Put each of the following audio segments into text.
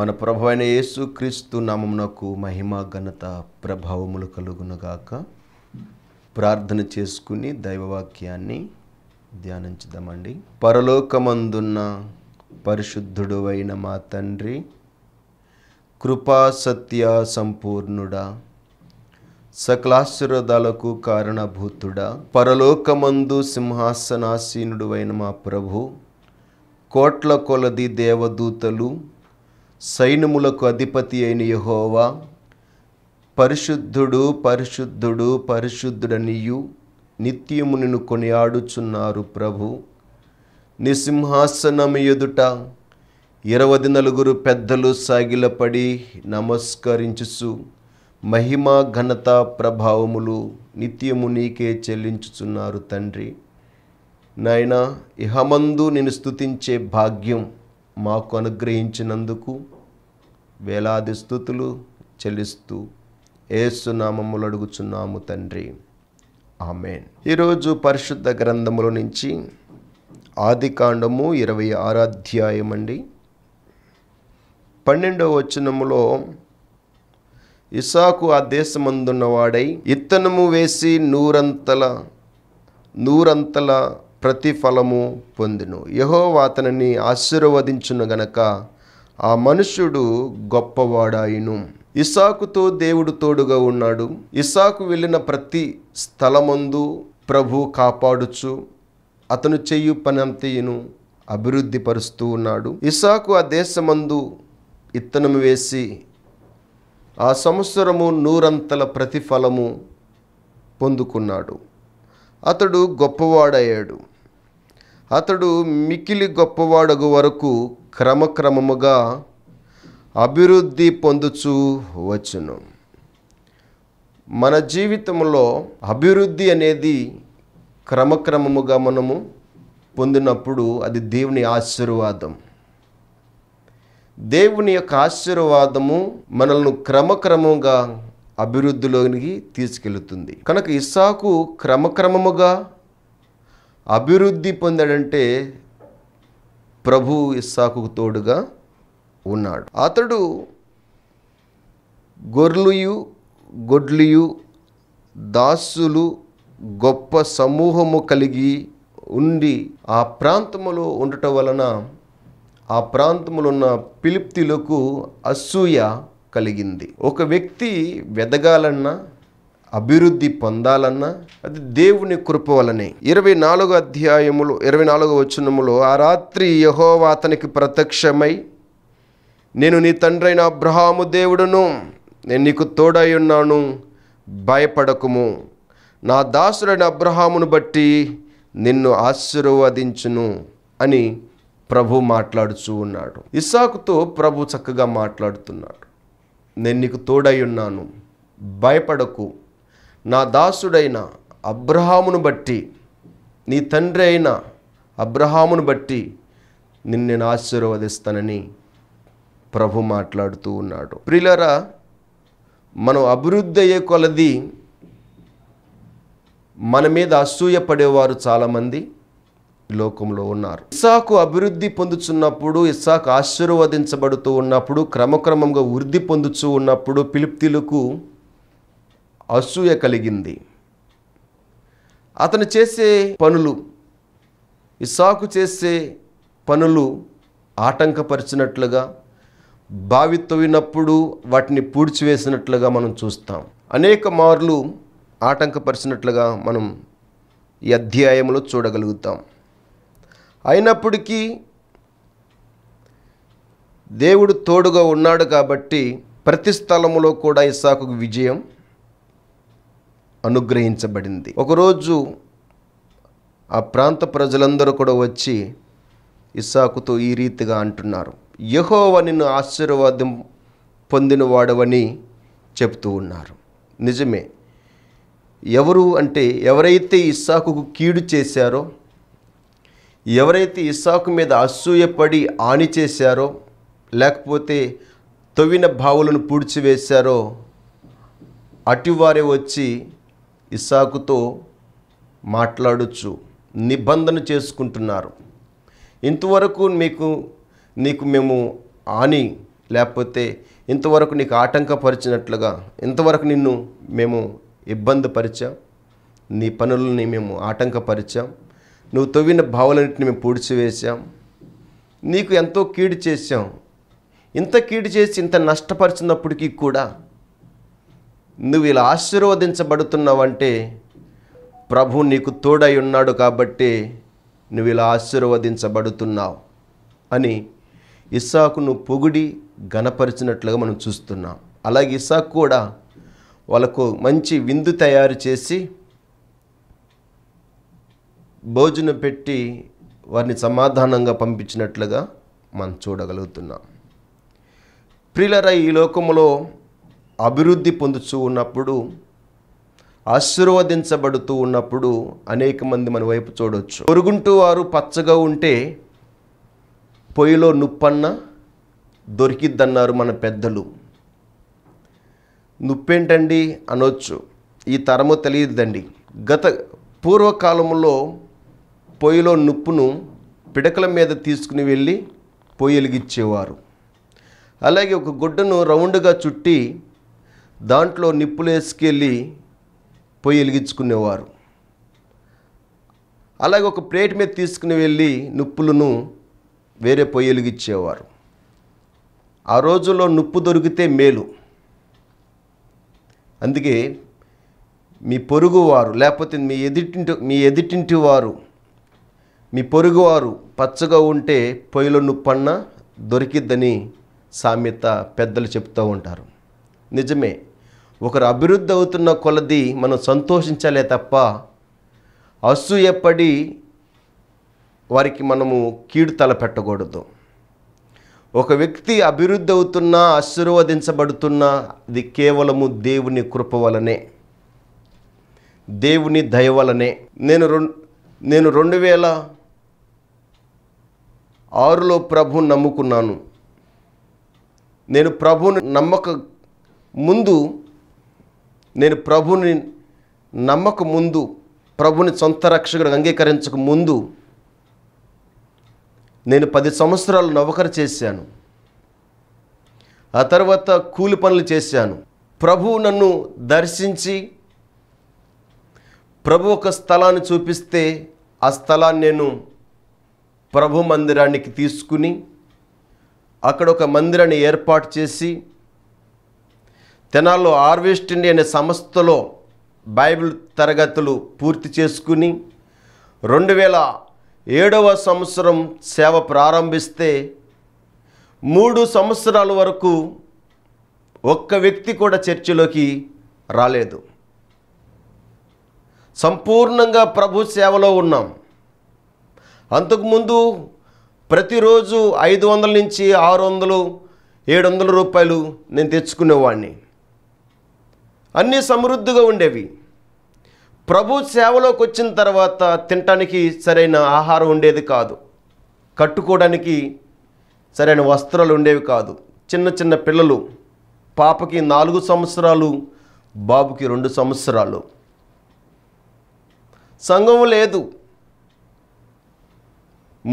మన ప్రభు అయిన యేసు క్రీస్తు నామమునకు మహిమ ఘనత ప్రభావములు కలుగునగాక ప్రార్థన చేసుకుని దైవవాక్యాన్ని ధ్యానించదామండి పరలోకమందున్న పరిశుద్ధుడు అయిన మా తండ్రి కృపా సత్య సంపూర్ణుడా సకలాశీర్వాదాలకు కారణభూతుడా పరలోకమందు సింహాసనాసీనుడు అయిన మా ప్రభు కోట్ల కొలది దేవదూతలు సైన్యములకు అధిపతి అయిన యహోవా పరిశుద్ధుడు పరిశుద్ధుడు పరిశుద్ధుడనియు నిత్యము నిన్ను కొనియాడుచున్నారు ప్రభు నిసింహాసనము ఎదుట ఇరవై నలుగురు పెద్దలు సాగిలపడి నమస్కరించుచు మహిమ ఘనత ప్రభావములు నిత్యము నీకే చెల్లించుచున్నారు తండ్రి నాయన ఇహమందు నేను స్థుతించే భాగ్యం మాకు అనుగ్రహించినందుకు వేలాది స్థుతులు చెల్లిస్తూ ఏసునామములు అడుగుచున్నాము తండ్రి ఆమెన్ ఈరోజు పరిశుద్ధ గ్రంథముల నుంచి ఆది కాండము ఇరవై ఆరాధ్యాయం అండి పన్నెండవ వచనములో ఇసాకు ఆ దేశమందున్నవాడై ఇత్తనము వేసి నూరంతల నూరంతల ప్రతిఫలము పొందును యహోవా అతనిని ఆశీర్వదించును గనక ఆ మనుష్యుడు గొప్పవాడాయిను ఇసాకుతో దేవుడు తోడుగా ఉన్నాడు ఇసాకు వెళ్ళిన ప్రతి స్థలమందు ప్రభు కాపాడుచు అతను చెయ్యు పనంతయును అభివృద్ధి పరుస్తూ ఉన్నాడు ఇసాకు ఆ దేశమందు ఇత్తనం వేసి ఆ సంవత్సరము నూరంతల ప్రతిఫలము పొందుకున్నాడు అతడు గొప్పవాడయ్యాడు అతడు మికిలి గొప్పవాడగు వరకు క్రమక్రమముగా అభివృద్ధి పొందుచు వచ్చును మన జీవితంలో అభివృద్ధి అనేది క్రమక్రమముగా మనము పొందినప్పుడు అది దేవుని ఆశీర్వాదం దేవుని యొక్క ఆశీర్వాదము మనల్ని క్రమక్రమంగా అభివృద్ధిలోనికి తీసుకెళ్తుంది కనుక ఇస్సాకు క్రమక్రమముగా అభివృద్ధి పొందాడంటే ప్రభు ఇస్సాకు తోడుగా ఉన్నాడు అతడు గొర్లుయు గొడ్లియు దాసులు గొప్ప సమూహము కలిగి ఉండి ఆ ప్రాంతములో ఉండటం వలన ఆ ప్రాంతంలో ఉన్న పిలిప్తిలకు అసూయ కలిగింది ఒక వ్యక్తి వెదగాలన్నా అభివృద్ధి పొందాలన్నా అది దేవుని కృప వలనే ఇరవై నాలుగు అధ్యాయములు ఇరవై నాలుగు వచనములు ఆ రాత్రి యహోవా అతనికి ప్రత్యక్షమై నేను నీ తండ్రైన అబ్రహాము దేవుడును నేను నీకు తోడై ఉన్నాను భయపడకుము నా దాసుడైన అబ్రహామును బట్టి నిన్ను ఆశీర్వదించును అని ప్రభు మాట్లాడుచూ ఉన్నాడు ఇసాకుతో ప్రభు చక్కగా మాట్లాడుతున్నాడు నేను నీకు తోడై ఉన్నాను భయపడకు నా దాసుడైన అబ్రహామును బట్టి నీ తండ్రి అయిన అబ్రహామును బట్టి నిన్ను నేను ఆశీర్వదిస్తానని ప్రభు మాట్లాడుతూ ఉన్నాడు ప్రిలరా మనం అభివృద్ధి అయ్యే కొలది మన మీద అసూయపడేవారు చాలామంది లోకంలో ఉన్నారు ఇసాకు అభివృద్ధి పొందుచున్నప్పుడు ఇస్సాకు ఆశీర్వదించబడుతూ ఉన్నప్పుడు క్రమక్రమంగా వృద్ధి పొందుచూ ఉన్నప్పుడు పిలుప్తిలకు అసూయ కలిగింది అతను చేసే పనులు ఇసాకు చేసే పనులు ఆటంకపరిచినట్లుగా బావి వాటిని పూడ్చివేసినట్లుగా మనం చూస్తాం అనేక మార్లు ఆటంకపరిచినట్లుగా మనం ఈ అధ్యాయంలో చూడగలుగుతాం అయినప్పటికీ దేవుడు తోడుగా ఉన్నాడు కాబట్టి ప్రతి స్థలంలో కూడా ఇసాకుకు విజయం అనుగ్రహించబడింది ఒకరోజు ఆ ప్రాంత ప్రజలందరూ కూడా వచ్చి ఇస్సాకుతో ఈ రీతిగా అంటున్నారు యహోవ నిన్ను ఆశీర్వాదం పొందినవాడవని చెప్తూ ఉన్నారు నిజమే ఎవరు అంటే ఎవరైతే ఇస్సాకు కీడు చేశారో ఎవరైతే ఇస్సాకు మీద అసూయపడి ఆని చేశారో లేకపోతే తవ్విన బావులను పూడ్చివేశారో అటువారే వచ్చి ఇస్సాకుతో మాట్లాడచ్చు నిబంధన చేసుకుంటున్నారు ఇంతవరకు మీకు నీకు మేము ఆని లేకపోతే ఇంతవరకు నీకు ఆటంకపరిచినట్లుగా ఇంతవరకు నిన్ను మేము ఇబ్బంది పరిచాం నీ పనులని మేము ఆటంకపరిచాం నువ్వు తవ్విన భావాలన్నింటిని మేము పూడ్చివేశాం నీకు ఎంతో కీడు చేశాం ఇంత కీడు చేసి ఇంత నష్టపరిచినప్పటికీ కూడా నువ్వు ఇలా ఆశీర్వదించబడుతున్నావంటే ప్రభు నీకు తోడై ఉన్నాడు కాబట్టి నువ్వు ఇలా ఆశీర్వదించబడుతున్నావు అని ఇస్సాకును పొగిడి గణపరిచినట్లుగా మనం చూస్తున్నాం అలాగే ఇస్సాకు కూడా వాళ్ళకు మంచి విందు తయారు చేసి భోజనం పెట్టి వారిని సమాధానంగా పంపించినట్లుగా మనం చూడగలుగుతున్నాం ప్రిలరై ఈ లోకంలో అభివృద్ధి పొందుతూ ఉన్నప్పుడు ఆశీర్వదించబడుతూ ఉన్నప్పుడు అనేక మంది మన వైపు చూడవచ్చు పొరుగుంటూ వారు పచ్చగా ఉంటే పొయ్యిలో నుప్పన్న దొరికిద్దన్నారు మన పెద్దలు నుప్పేంటండి అనొచ్చు ఈ తరము తెలియదండి గత పూర్వకాలంలో పొయ్యిలో నుప్పును పిడకల మీద తీసుకుని వెళ్ళి పొయ్యి వెలిగిచ్చేవారు అలాగే ఒక గుడ్డను రౌండ్గా చుట్టి దాంట్లో వేసుకెళ్ళి పొయ్యి వెలిగించుకునేవారు అలాగే ఒక ప్లేట్ మీద తీసుకుని వెళ్ళి నిప్పులను వేరే పొయ్యి వెలిగించేవారు ఆ రోజుల్లో నిప్పు దొరికితే మేలు అందుకే మీ పొరుగువారు లేకపోతే మీ ఎదుటింటి మీ ఎదుటింటి వారు మీ పొరుగువారు పచ్చగా ఉంటే పొయ్యిలో నుప్పన్న దొరికిద్దని సామెత పెద్దలు చెప్తూ ఉంటారు నిజమే ఒకరు అభివృద్ధి అవుతున్న కొలది మనం సంతోషించాలే తప్ప అసూయపడి వారికి మనము కీడు తలపెట్టకూడదు ఒక వ్యక్తి అభివృద్ధి అవుతున్నా ఆశీర్వదించబడుతున్నా అది కేవలము దేవుని కృప వలనే దేవుని దయ వలనే నేను రెండు నేను రెండు వేల ఆరులో ప్రభువు నమ్ముకున్నాను నేను ప్రభుని నమ్మక ముందు నేను ప్రభుని నమ్మక ముందు ప్రభుని సొంత రక్షకుడు అంగీకరించక ముందు నేను పది సంవత్సరాలు నవ్వకర చేశాను ఆ తర్వాత కూలి పనులు చేశాను ప్రభు నన్ను దర్శించి ప్రభు ఒక స్థలాన్ని చూపిస్తే ఆ స్థలాన్ని నేను ప్రభు మందిరానికి తీసుకుని అక్కడ ఒక మందిరాన్ని ఏర్పాటు చేసి తెనాల్లో హార్వెస్ట్ ఇండియా అనే సంస్థలో బైబిల్ తరగతులు పూర్తి చేసుకుని రెండు వేల ఏడవ సంవత్సరం సేవ ప్రారంభిస్తే మూడు సంవత్సరాల వరకు ఒక్క వ్యక్తి కూడా చర్చిలోకి రాలేదు సంపూర్ణంగా ప్రభు సేవలో ఉన్నాం అంతకుముందు ప్రతిరోజు ఐదు వందల నుంచి ఆరు వందలు ఏడు వందల రూపాయలు నేను తెచ్చుకునేవాడిని అన్నీ సమృద్ధిగా ఉండేవి ప్రభు సేవలోకి వచ్చిన తర్వాత తినటానికి సరైన ఆహారం ఉండేది కాదు కట్టుకోవడానికి సరైన వస్త్రాలు ఉండేవి కాదు చిన్న చిన్న పిల్లలు పాపకి నాలుగు సంవత్సరాలు బాబుకి రెండు సంవత్సరాలు సంఘం లేదు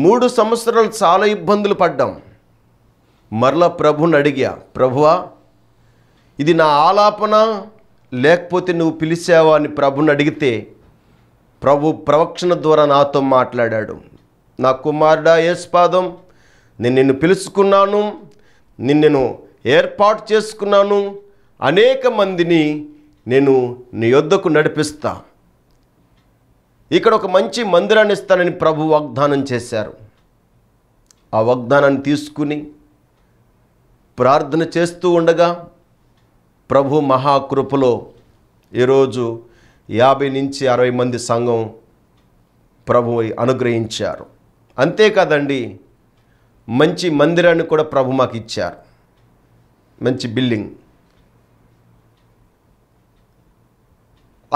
మూడు సంవత్సరాలు చాలా ఇబ్బందులు పడ్డాం మరలా ప్రభుని అడిగా ప్రభువా ఇది నా ఆలాపన లేకపోతే నువ్వు పిలిచావా అని ప్రభుని అడిగితే ప్రభు ప్రవక్షణ ద్వారా నాతో మాట్లాడాడు నా కుమారుడా ఏస్పాదం నేను నిన్ను పిలుచుకున్నాను నిన్ను ఏర్పాటు చేసుకున్నాను అనేక మందిని నేను నీ యొద్దకు నడిపిస్తా ఇక్కడ ఒక మంచి మందిరాన్ని ఇస్తానని ప్రభు వాగ్దానం చేశారు ఆ వాగ్దానాన్ని తీసుకుని ప్రార్థన చేస్తూ ఉండగా ప్రభు మహాకృపలో ఈరోజు యాభై నుంచి అరవై మంది సంఘం ప్రభు అనుగ్రహించారు అంతేకాదండి మంచి మందిరాన్ని కూడా ప్రభు మాకు ఇచ్చారు మంచి బిల్డింగ్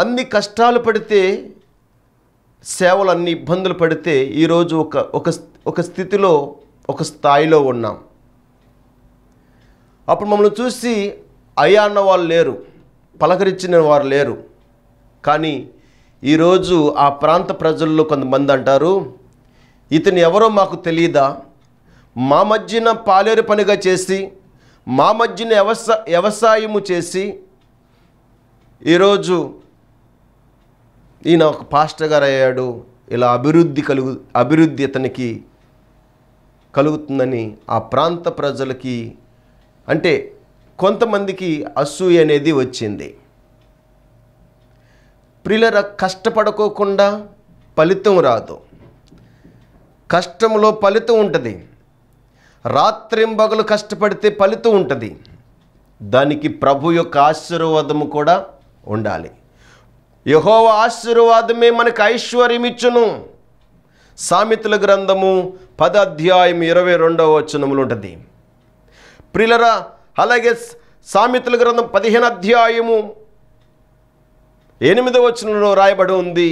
అన్ని కష్టాలు పడితే సేవలు అన్ని ఇబ్బందులు పడితే ఈరోజు ఒక ఒక ఒక స్థితిలో ఒక స్థాయిలో ఉన్నాం అప్పుడు మమ్మల్ని చూసి అయ్యా అన్న వాళ్ళు లేరు పలకరించిన వారు లేరు కానీ ఈరోజు ఆ ప్రాంత ప్రజల్లో కొంతమంది అంటారు ఇతను ఎవరో మాకు తెలియదా మా మధ్యన పాలేరు పనిగా చేసి మా మధ్యన వ్యవసాయ వ్యవసాయము చేసి ఈరోజు ఈయన ఒక పాస్టర్ గారు అయ్యాడు ఇలా అభివృద్ధి కలుగు అభివృద్ధి అతనికి కలుగుతుందని ఆ ప్రాంత ప్రజలకి అంటే కొంతమందికి అసూయ అనేది వచ్చింది ప్రిలర కష్టపడుకోకుండా ఫలితం రాదు కష్టంలో ఫలితం ఉంటుంది రాత్రింబగలు కష్టపడితే ఫలితం ఉంటుంది దానికి ప్రభు యొక్క ఆశీర్వాదము కూడా ఉండాలి యహోవ ఆశీర్వాదమే మనకు ఐశ్వర్యం ఇచ్చును సామెతల గ్రంథము పద అధ్యాయం ఇరవై రెండవ వచనములు ఉంటుంది ప్రిలరా అలాగే సామెతల గ్రంథం పదిహేను అధ్యాయము ఎనిమిదవ వచనంలో రాయబడి ఉంది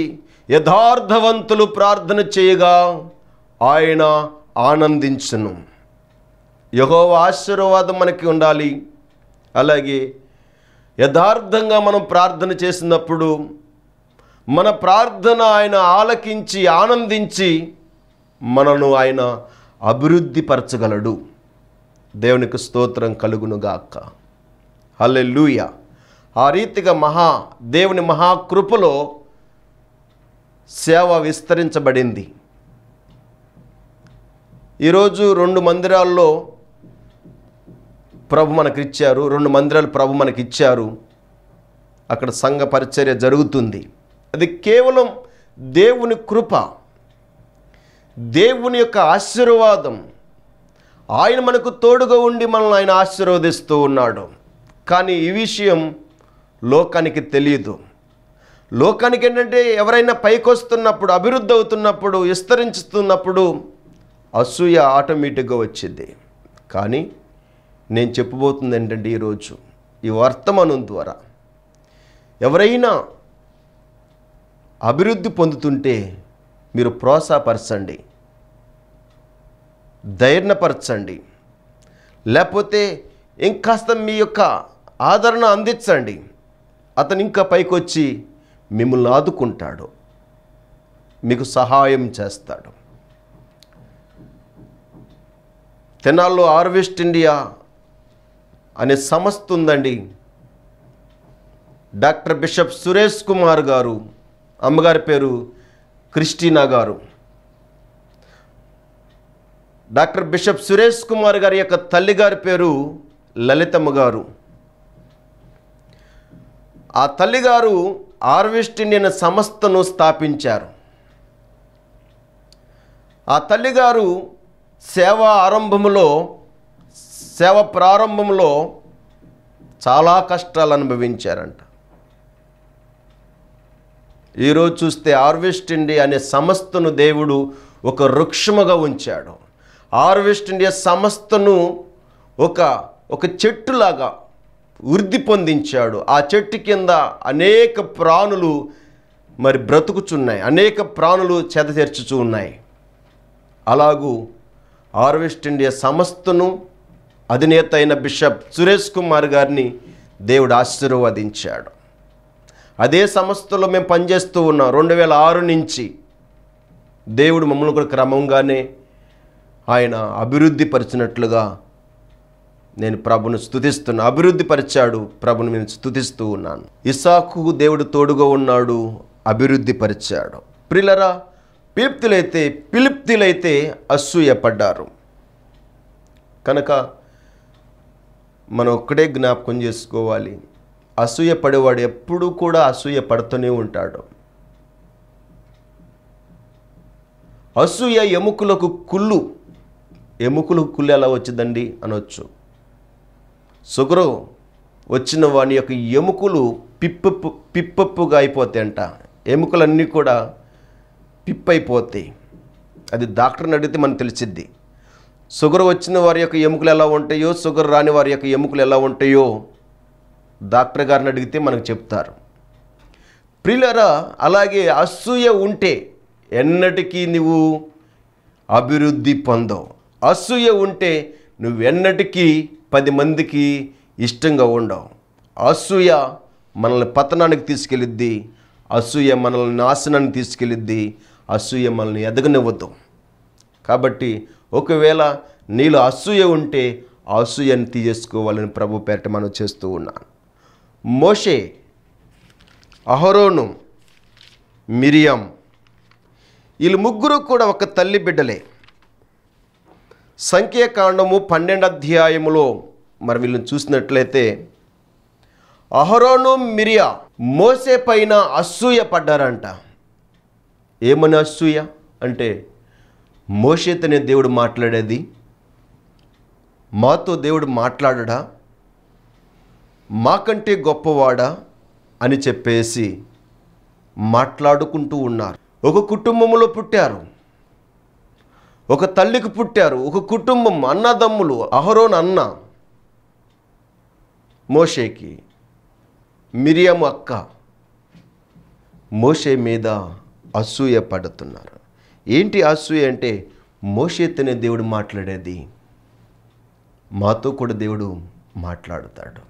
యథార్థవంతులు ప్రార్థన చేయగా ఆయన ఆనందించను యహో ఆశీర్వాదం మనకి ఉండాలి అలాగే యథార్థంగా మనం ప్రార్థన చేసినప్పుడు మన ప్రార్థన ఆయన ఆలకించి ఆనందించి మనను ఆయన అభివృద్ధిపరచగలడు దేవునికి స్తోత్రం కలుగునుగాక హలే లూయ ఆ రీతిగా మహా దేవుని మహాకృపలో సేవ విస్తరించబడింది ఈరోజు రెండు మందిరాల్లో ప్రభు ఇచ్చారు రెండు మందిరాలు ప్రభు మనకి ఇచ్చారు అక్కడ సంఘ పరిచర్య జరుగుతుంది అది కేవలం దేవుని కృప దేవుని యొక్క ఆశీర్వాదం ఆయన మనకు తోడుగా ఉండి మనల్ని ఆయన ఆశీర్వదిస్తూ ఉన్నాడు కానీ ఈ విషయం లోకానికి తెలియదు లోకానికి ఏంటంటే ఎవరైనా పైకొస్తున్నప్పుడు అభివృద్ధి అవుతున్నప్పుడు విస్తరించుతున్నప్పుడు అసూయ ఆటోమేటిక్గా వచ్చింది కానీ నేను చెప్పబోతుంది ఏంటంటే ఈరోజు ఈ వర్తమానం ద్వారా ఎవరైనా అభివృద్ధి పొందుతుంటే మీరు ప్రోత్సాహపరచండి ధైర్యపరచండి లేకపోతే ఇంకాస్త మీ యొక్క ఆదరణ అందించండి అతను ఇంకా పైకొచ్చి మిమ్మల్ని ఆదుకుంటాడు మీకు సహాయం చేస్తాడు తెనాల్లో ఆర్వెస్ట్ ఇండియా అనే సంస్థ ఉందండి డాక్టర్ బిషప్ సురేష్ కుమార్ గారు అమ్మగారి పేరు క్రిస్టీనా గారు డాక్టర్ బిషప్ సురేష్ కుమార్ గారి యొక్క తల్లిగారి పేరు లలితమ్మ గారు ఆ తల్లిగారు ఆర్వెస్ట్ ఇండియన్ సంస్థను స్థాపించారు ఆ తల్లిగారు సేవ ఆరంభంలో సేవ ప్రారంభంలో చాలా కష్టాలు అనుభవించారంట ఈరోజు చూస్తే ఆర్వెస్ట్ ఇండియా అనే సంస్థను దేవుడు ఒక వృక్షముగా ఉంచాడు హార్వెస్ట్ ఇండియా సంస్థను ఒక ఒక చెట్టులాగా వృద్ధి పొందించాడు ఆ చెట్టు కింద అనేక ప్రాణులు మరి బ్రతుకుచున్నాయి అనేక ప్రాణులు చెదతెర్చుచూ ఉన్నాయి అలాగూ హార్వెస్ట్ ఇండియా సంస్థను అధినేత అయిన బిషప్ సురేష్ కుమార్ గారిని దేవుడు ఆశీర్వదించాడు అదే సంస్థలో మేము పనిచేస్తూ ఉన్నాం రెండు వేల ఆరు నుంచి దేవుడు మమ్మల్ని కూడా క్రమంగానే ఆయన అభివృద్ధి పరిచినట్లుగా నేను ప్రభును స్థుతిస్తున్నా అభివృద్ధి పరిచాడు ప్రభును నేను స్థుతిస్తూ ఉన్నాను ఇసాకు దేవుడు తోడుగా ఉన్నాడు అభివృద్ధి పరిచాడు ప్రిలరా పిలుప్తులైతే అసూయ అసూయపడ్డారు కనుక మనం ఒక్కడే జ్ఞాపకం చేసుకోవాలి అసూయ పడేవాడు ఎప్పుడూ కూడా అసూయ పడుతూనే ఉంటాడు అసూయ ఎముకలకు కుళ్ళు ఎముకలు కుళ్ళు ఎలా వచ్చిందండి అనొచ్చు షుగర్ వచ్చిన వాని యొక్క ఎముకలు పిప్పప్పు పిప్పప్పుగా అయిపోతాయి అంట ఎముకలన్నీ కూడా పిప్పైపోతాయి అది డాక్టర్ని అడిగితే మనకు తెలిసిద్ది షుగర్ వచ్చిన వారి యొక్క ఎముకలు ఎలా ఉంటాయో షుగర్ రాని వారి యొక్క ఎముకలు ఎలా ఉంటాయో డాక్టర్ గారిని అడిగితే మనకు చెప్తారు ప్రిలరా అలాగే అసూయ ఉంటే ఎన్నటికీ నువ్వు అభివృద్ధి పొందవు అసూయ ఉంటే నువ్వెన్నటికీ పది మందికి ఇష్టంగా ఉండవు అసూయ మనల్ని పతనానికి తీసుకెళ్ళిద్ది అసూయ మనల్ని నాశనానికి తీసుకెళ్ళిద్ది అసూయ మనల్ని ఎదగనివ్వద్దు కాబట్టి ఒకవేళ నీలో అసూయ ఉంటే అసూయని తీసేసుకోవాలని ప్రభు పేరట మనం చేస్తూ ఉన్నాను మోషే అహరోను మిరియం వీళ్ళు ముగ్గురు కూడా ఒక తల్లి బిడ్డలే సంఖ్యాకాండము పన్నెండు అధ్యాయములో మరి వీళ్ళని చూసినట్లయితే అహరోను మిరియా మోసే పైన అసూయ పడ్డారంట ఏమని అసూయ అంటే మోసేతనే దేవుడు మాట్లాడేది మాతో దేవుడు మాట్లాడడా మాకంటే గొప్పవాడా అని చెప్పేసి మాట్లాడుకుంటూ ఉన్నారు ఒక కుటుంబంలో పుట్టారు ఒక తల్లికి పుట్టారు ఒక కుటుంబం అన్నదమ్ములు అహరోన్ అన్న మోషేకి మిరియం అక్క మోషే మీద అసూయ పడుతున్నారు ఏంటి అసూయ అంటే తినే దేవుడు మాట్లాడేది మాతో కూడా దేవుడు మాట్లాడుతాడు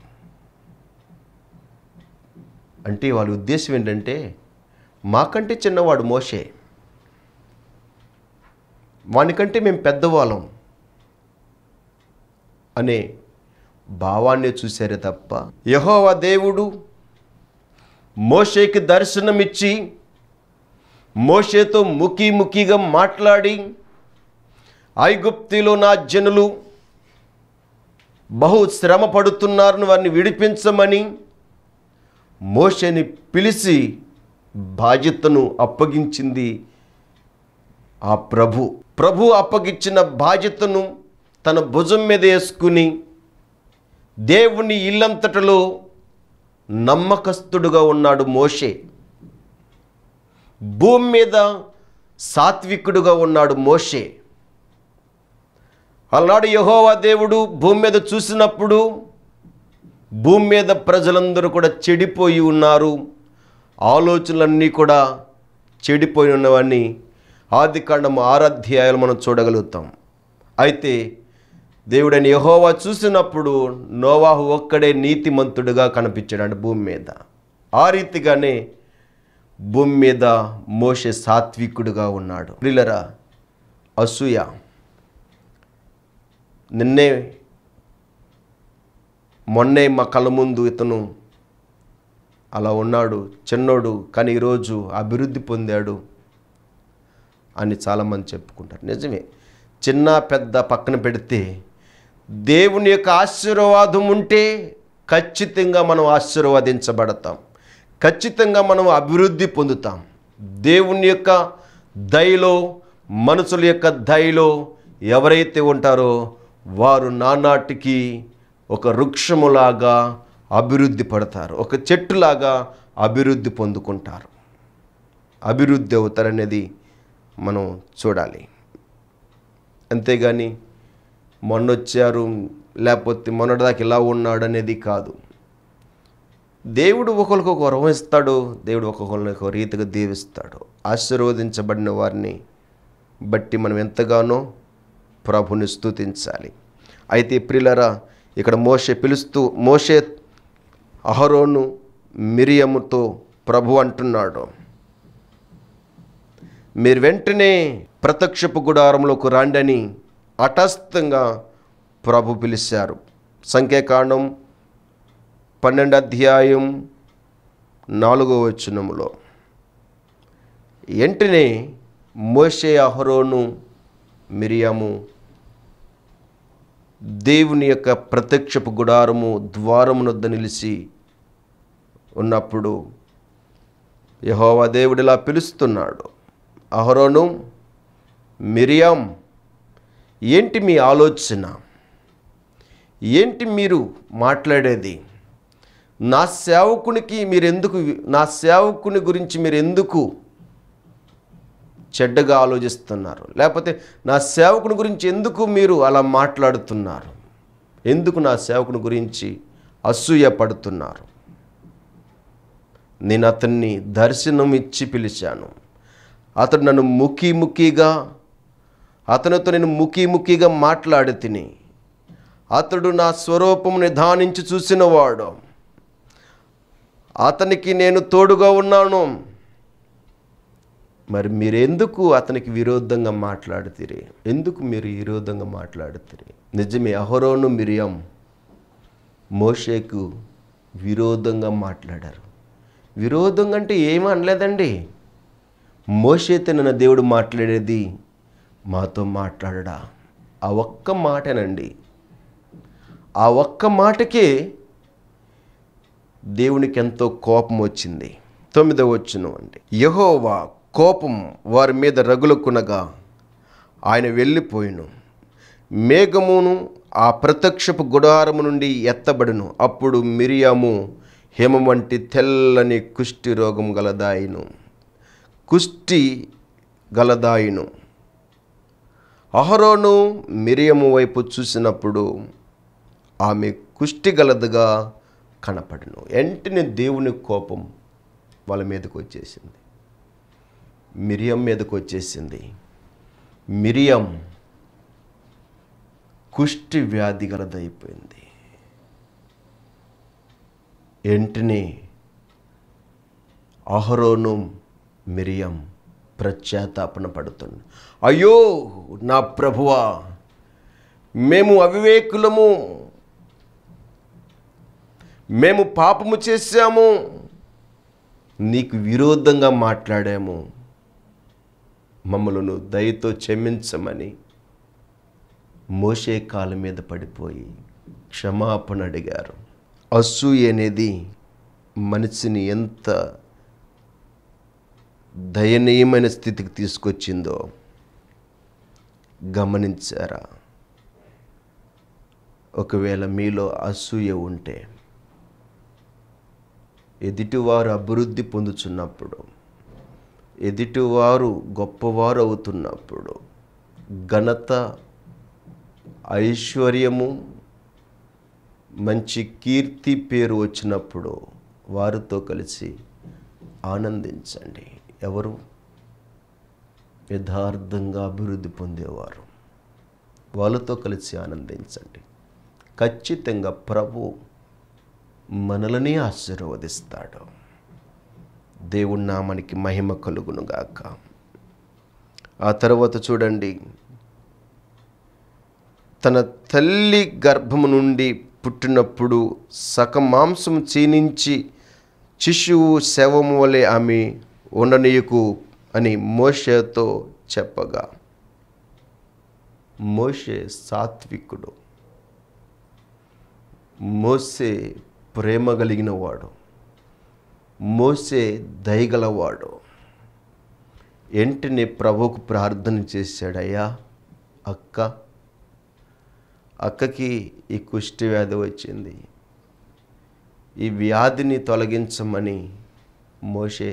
అంటే వాళ్ళ ఉద్దేశం ఏంటంటే మాకంటే చిన్నవాడు మోషే వానికంటే మేము పెద్దవాళ్ళం అనే భావాన్ని చూశారే తప్ప యహోవ దేవుడు మోషేకి దర్శనమిచ్చి మోషేతో ముఖీ ముఖీగా మాట్లాడి ఐగుప్తిలో నా జనులు బహు శ్రమ పడుతున్నారని వారిని విడిపించమని మోషని పిలిచి బాధ్యతను అప్పగించింది ఆ ప్రభు ప్రభు అప్పగిచ్చిన బాధ్యతను తన భుజం మీద వేసుకుని దేవుని ఇల్లంతటలో నమ్మకస్తుడుగా ఉన్నాడు మోషే భూమి మీద సాత్వికుడుగా ఉన్నాడు మోషే అలనాడు యహోవా దేవుడు భూమి మీద చూసినప్పుడు భూమి మీద ప్రజలందరూ కూడా చెడిపోయి ఉన్నారు ఆలోచనలన్నీ కూడా చెడిపోయి ఉన్నవన్నీ ఆది కాండము ఆరాధ్యాయాలు మనం చూడగలుగుతాం అయితే దేవుడని యహోవా చూసినప్పుడు నోవాహు ఒక్కడే నీతిమంతుడుగా కనిపించాడు అంటే భూమి మీద ఆ రీతిగానే భూమి మీద మోషే సాత్వికుడుగా ఉన్నాడు పిల్లరా అసూయ నిన్నే మొన్నే మా కళ్ళ ముందు ఇతను అలా ఉన్నాడు చిన్నోడు కానీ ఈరోజు అభివృద్ధి పొందాడు అని చాలామంది చెప్పుకుంటారు నిజమే చిన్న పెద్ద పక్కన పెడితే దేవుని యొక్క ఆశీర్వాదం ఉంటే ఖచ్చితంగా మనం ఆశీర్వదించబడతాం ఖచ్చితంగా మనం అభివృద్ధి పొందుతాం దేవుని యొక్క దయలో మనుషుల యొక్క దయలో ఎవరైతే ఉంటారో వారు నానాటికి ఒక వృక్షములాగా అభివృద్ధి పడతారు ఒక చెట్టులాగా అభివృద్ధి పొందుకుంటారు అభివృద్ధి అవుతారనేది మనం చూడాలి అంతేగాని మొన్నొచ్చారు లేకపోతే మొన్నటిదాకా ఇలా ఉన్నాడు అనేది కాదు దేవుడు ఒకరికొక వరం ఇస్తాడు దేవుడు ఒకరిని ఒక రీతిగా దీవిస్తాడు ఆశీర్వదించబడిన వారిని బట్టి మనం ఎంతగానో ప్రభుని స్థుతించాలి అయితే ప్రిలరా ఇక్కడ మోషే పిలుస్తూ మోషే అహరోను మిరియముతో ప్రభు అంటున్నాడు మీరు వెంటనే ప్రత్యక్షపు గుడారంలోకి రాండని అటస్థంగా ప్రభు పిలిచారు సంఖ్యాకాండం పన్నెండు అధ్యాయం నాలుగో వచనంలో వెంటనే మోషే అహరోను మిరియాము దేవుని యొక్క ప్రత్యక్షపు గుడారము ద్వారమునొద్ద నిలిచి ఉన్నప్పుడు యహోవా దేవుడిలా పిలుస్తున్నాడు అహరోను మిరియం ఏంటి మీ ఆలోచన ఏంటి మీరు మాట్లాడేది నా సేవకునికి మీరెందుకు నా సేవకుని గురించి మీరు ఎందుకు చెడ్డగా ఆలోచిస్తున్నారు లేకపోతే నా సేవకుని గురించి ఎందుకు మీరు అలా మాట్లాడుతున్నారు ఎందుకు నా సేవకుని గురించి అసూయ పడుతున్నారు నేను అతన్ని దర్శనం ఇచ్చి పిలిచాను అతడు నన్ను ముఖీ ముఖీగా అతనితో నేను ముఖీ ముఖీగా మాట్లాడి తిని అతడు నా స్వరూపం నిధానించి చూసినవాడు అతనికి నేను తోడుగా ఉన్నాను మరి మీరెందుకు అతనికి విరోధంగా మాట్లాడుతీరి ఎందుకు మీరు విరోధంగా మాట్లాడుతీరి నిజమే అహరోను మిరియం మోషేకు విరోధంగా మాట్లాడారు విరోధంగా అంటే ఏమీ అనలేదండి మోషేతో దేవుడు మాట్లాడేది మాతో మాట్లాడడా ఆ ఒక్క మాటనండి ఆ ఒక్క మాటకే దేవునికి ఎంతో కోపం వచ్చింది తొమ్మిదవ వచ్చును అండి యహోవా కోపం వారి మీద రగులుకునగా ఆయన వెళ్ళిపోయిను మేఘమును ఆ ప్రత్యక్షపు గుడారము నుండి ఎత్తబడును అప్పుడు మిరియాము హిమ వంటి తెల్లని కుష్టి రోగం గలదాయిను కుష్టి గలదాయిను అహరోను మిరియము వైపు చూసినప్పుడు ఆమె కుష్టి గలదుగా కనపడను వెంటనే దేవుని కోపం వాళ్ళ మీదకు వచ్చేసింది మిరియం మీదకు వచ్చేసింది మిరియం కుష్టి వ్యాధి గలదైపోయింది వెంటనే అహరోను మిరియం ప్రత్యాతాపన పడుతుంది అయ్యో నా ప్రభువా మేము అవివేకులము మేము పాపము చేశాము నీకు విరోధంగా మాట్లాడాము మమ్మలను దయతో క్షమించమని మోసే కాలం మీద పడిపోయి క్షమాపణ అడిగారు అసూయ అనేది మనిషిని ఎంత దయనీయమైన స్థితికి తీసుకొచ్చిందో గమనించారా ఒకవేళ మీలో అసూయ ఉంటే ఎదుటివారు అభివృద్ధి పొందుచున్నప్పుడు ఎదుటివారు గొప్పవారు అవుతున్నప్పుడు ఘనత ఐశ్వర్యము మంచి కీర్తి పేరు వచ్చినప్పుడు వారితో కలిసి ఆనందించండి ఎవరు యథార్థంగా అభివృద్ధి పొందేవారు వాళ్ళతో కలిసి ఆనందించండి ఖచ్చితంగా ప్రభు మనలని ఆశీర్వదిస్తాడు దేవుడి నామానికి మహిమ కలుగునుగాక ఆ తర్వాత చూడండి తన తల్లి గర్భము నుండి పుట్టినప్పుడు సక మాంసం క్షీణించి శిశువు శవము వలె ఆమె ఉండనీయకు అని మోషేతో చెప్పగా మోషే సాత్వికుడు మోసే ప్రేమ కలిగిన వాడు మోసే దయగలవాడు ఎంటనే ప్రభుకు ప్రార్థన చేశాడయ్యా అక్క అక్కకి ఈ కుష్టి వ్యాధి వచ్చింది ఈ వ్యాధిని తొలగించమని మోసే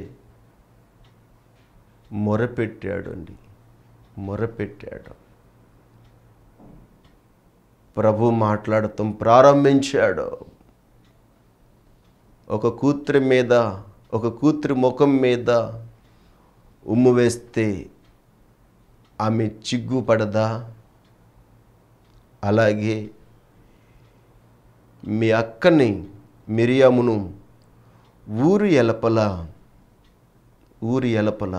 మొరపెట్టాడు అండి మొరపెట్టాడు ప్రభు మాట్లాడటం ప్రారంభించాడు ఒక కూతురి మీద ఒక కూతురి ముఖం మీద ఉమ్ము వేస్తే ఆమె చిగ్గుపడదా అలాగే మీ అక్కని మిరియామును ఊరు ఎలపల ఊరు ఎలపల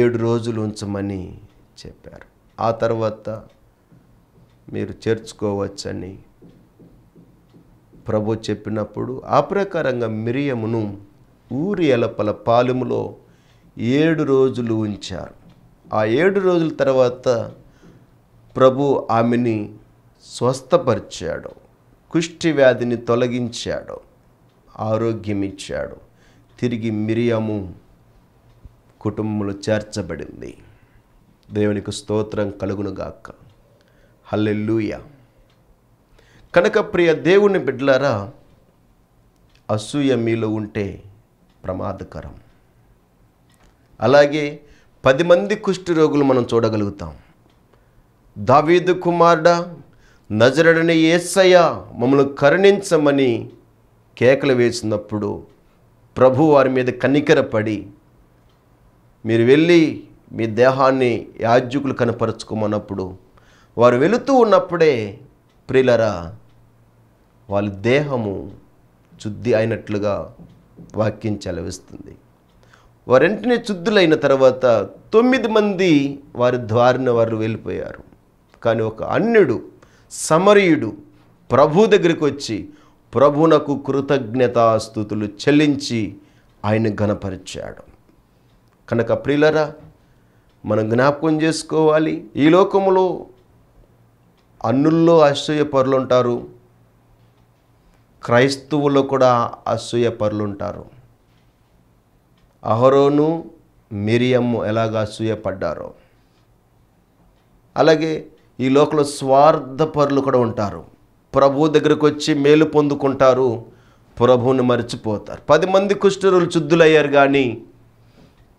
ఏడు రోజులు ఉంచమని చెప్పారు ఆ తర్వాత మీరు చేర్చుకోవచ్చని ప్రభు చెప్పినప్పుడు ఆ ప్రకారంగా మిరియమును ఊరి ఎలపల పాలెములో ఏడు రోజులు ఉంచారు ఆ ఏడు రోజుల తర్వాత ప్రభు ఆమెని స్వస్థపరిచాడు కుష్టి వ్యాధిని తొలగించాడు ఆరోగ్యం ఇచ్చాడు తిరిగి మిరియము కుటుంబంలో చేర్చబడింది దేవునికి స్తోత్రం కలుగునుగాక హల్లెల్లుయ కనుక ప్రియ దేవుని బిడ్డలారా అసూయ మీలో ఉంటే ప్రమాదకరం అలాగే పది మంది రోగులు మనం చూడగలుగుతాం దావీదు కుమారుడ నజరడని ఏసయ్య మమ్మల్ని కరుణించమని కేకలు వేసినప్పుడు ప్రభు వారి మీద కనికరపడి మీరు వెళ్ళి మీ దేహాన్ని యాజ్యుకులు కనపరచుకోమన్నప్పుడు వారు వెళుతూ ఉన్నప్పుడే ప్రిలరా వాళ్ళ దేహము శుద్ధి అయినట్లుగా వాక్యం చలవిస్తుంది వారెంటనే శుద్ధులైన తర్వాత తొమ్మిది మంది వారి ద్వారిన వారు వెళ్ళిపోయారు కానీ ఒక అన్యుడు సమరయుడు ప్రభు దగ్గరికి వచ్చి ప్రభునకు కృతజ్ఞతాస్థుతులు చెల్లించి ఆయన ఘనపరిచాడు కనుక ప్రియులరా మనం జ్ఞాపకం చేసుకోవాలి ఈ లోకములో అన్నుల్లో అసూయపరులు ఉంటారు క్రైస్తవులు కూడా అసూయపరులు ఉంటారు అహరోను మిరియమ్ము ఎలాగ అసూయపడ్డారో అలాగే ఈ లోకంలో స్వార్థపరులు కూడా ఉంటారు ప్రభు దగ్గరకు వచ్చి మేలు పొందుకుంటారు ప్రభువుని మర్చిపోతారు పది మంది కుష్ఠరులు శుద్ధులయ్యారు కానీ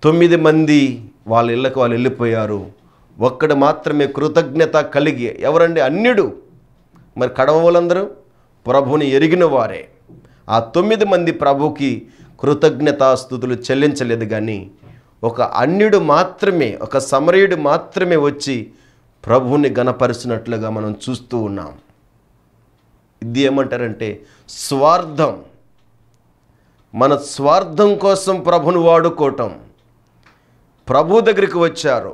తొమ్మిది మంది వాళ్ళ ఇళ్ళకి వాళ్ళు వెళ్ళిపోయారు ఒక్కడు మాత్రమే కృతజ్ఞత కలిగి ఎవరండి అన్యుడు మరి కడవ వాళ్ళందరూ ప్రభుని ఎరిగిన వారే ఆ తొమ్మిది మంది ప్రభుకి కృతజ్ఞతాస్థుతులు చెల్లించలేదు కానీ ఒక అన్యుడు మాత్రమే ఒక సమరయుడు మాత్రమే వచ్చి ప్రభువుని గణపరిచినట్లుగా మనం చూస్తూ ఉన్నాం ఇది ఏమంటారంటే స్వార్థం మన స్వార్థం కోసం ప్రభుని వాడుకోవటం ప్రభు దగ్గరికి వచ్చారు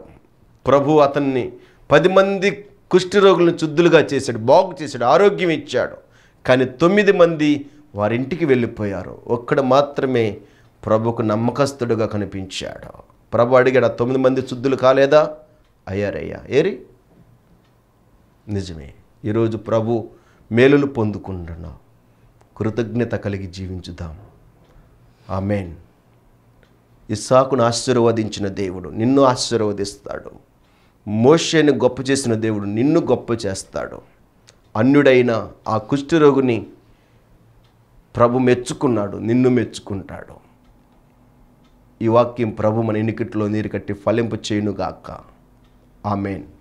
ప్రభు అతన్ని పది మంది కుష్ఠరోగులను చుద్దులుగా చేశాడు బాగు చేశాడు ఆరోగ్యం ఇచ్చాడు కానీ తొమ్మిది మంది వారింటికి వెళ్ళిపోయారు ఒక్కడ మాత్రమే ప్రభుకు నమ్మకస్తుడుగా కనిపించాడు ప్రభు అడిగాడు ఆ తొమ్మిది మంది చుద్దులు కాలేదా అయ్యారయ్యా ఏరి నిజమే ఈరోజు ప్రభు మేలులు పొందుకుంటున్నా కృతజ్ఞత కలిగి జీవించుదాం ఆమెన్ ఇస్సాకును ఆశీర్వదించిన దేవుడు నిన్ను ఆశీర్వదిస్తాడు మోషేని గొప్ప చేసిన దేవుడు నిన్ను గొప్ప చేస్తాడు అన్యుడైన ఆ కుష్ఠరోగుని ప్రభు మెచ్చుకున్నాడు నిన్ను మెచ్చుకుంటాడు ఈ వాక్యం ప్రభు మన ఎన్నికట్లో నీరు కట్టి ఫలింపు చేయునుగాక ఆమెన్